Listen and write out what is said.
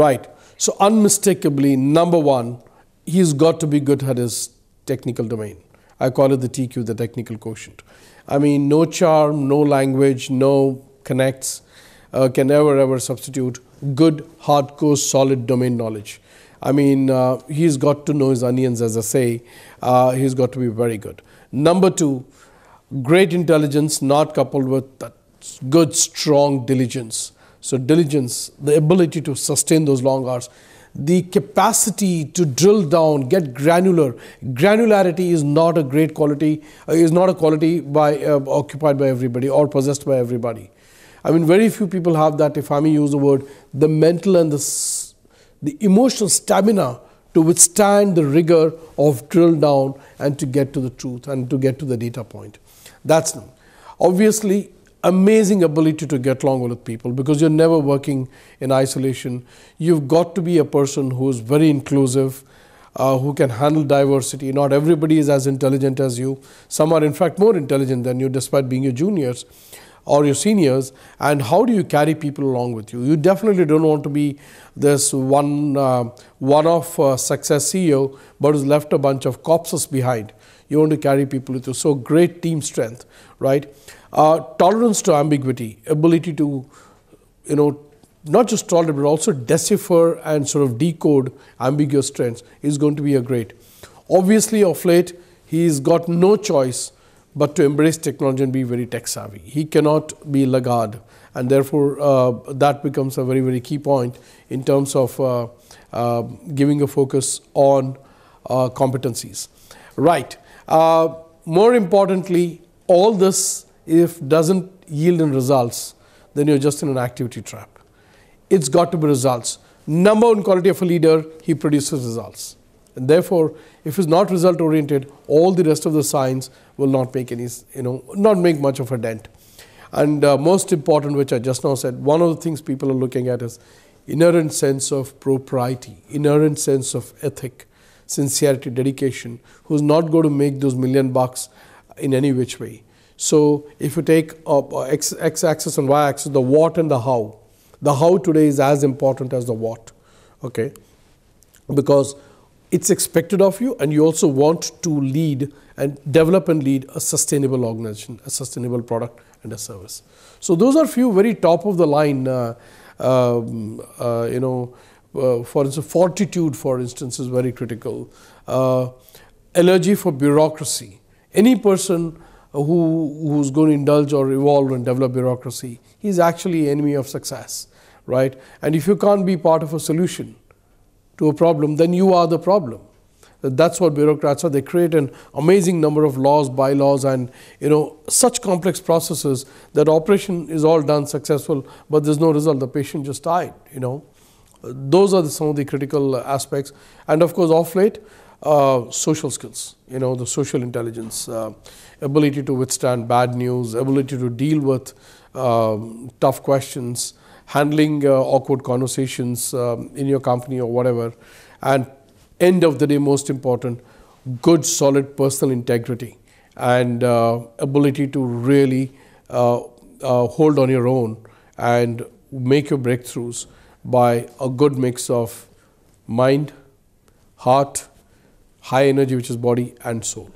Right. So unmistakably, number one, he's got to be good at his technical domain. I call it the TQ, the technical quotient. I mean, no charm, no language, no connects uh, can ever, ever substitute good, hardcore, solid domain knowledge. I mean, uh, he's got to know his onions, as I say. Uh, he's got to be very good. Number two, great intelligence not coupled with good, strong diligence. So diligence, the ability to sustain those long hours, the capacity to drill down, get granular. Granularity is not a great quality, uh, is not a quality by uh, occupied by everybody or possessed by everybody. I mean, very few people have that. If I may use the word, the mental and the the emotional stamina to withstand the rigor of drill down and to get to the truth and to get to the data point. That's obviously amazing ability to get along with people because you're never working in isolation. You've got to be a person who's very inclusive, uh, who can handle diversity. Not everybody is as intelligent as you. Some are, in fact, more intelligent than you, despite being your juniors or your seniors and how do you carry people along with you. You definitely don't want to be this one uh, one-off uh, success CEO but who's left a bunch of corpses behind. You want to carry people with you. So great team strength, right? Uh, tolerance to ambiguity, ability to, you know, not just tolerate but also decipher and sort of decode ambiguous trends is going to be a great. Obviously, of late, he's got no choice but to embrace technology and be very tech savvy. He cannot be laggard, and therefore uh, that becomes a very very key point in terms of uh, uh, giving a focus on uh, competencies. Right. Uh, more importantly, all this if doesn't yield in results, then you're just in an activity trap. It's got to be results. Number one quality of a leader, he produces results. And therefore, if it's not result oriented, all the rest of the science will not make any, you know, not make much of a dent. And uh, most important, which I just now said, one of the things people are looking at is inherent sense of propriety, inherent sense of ethic, sincerity, dedication, who's not going to make those million bucks in any which way. So if you take uh, x, x axis and y axis, the what and the how, the how today is as important as the what, okay? Because it's expected of you and you also want to lead and develop and lead a sustainable organization, a sustainable product and a service. So those are few very top of the line, uh, um, uh, you know, uh, for instance, fortitude, for instance, is very critical. Uh, allergy for bureaucracy. Any person who, who's going to indulge or evolve and develop bureaucracy, he's actually enemy of success, right? And if you can't be part of a solution, to a problem, then you are the problem. That's what bureaucrats are. They create an amazing number of laws, bylaws, and you know such complex processes that operation is all done successful, but there's no result. The patient just died. You know, those are the, some of the critical aspects. And of course, off late, uh, social skills. You know, the social intelligence, uh, ability to withstand bad news, ability to deal with um, tough questions, handling uh, awkward conversations um, in your company or whatever. And end of the day, most important, good, solid personal integrity and uh, ability to really uh, hold on your own and make your breakthroughs by a good mix of mind, heart, high energy, which is body, and soul.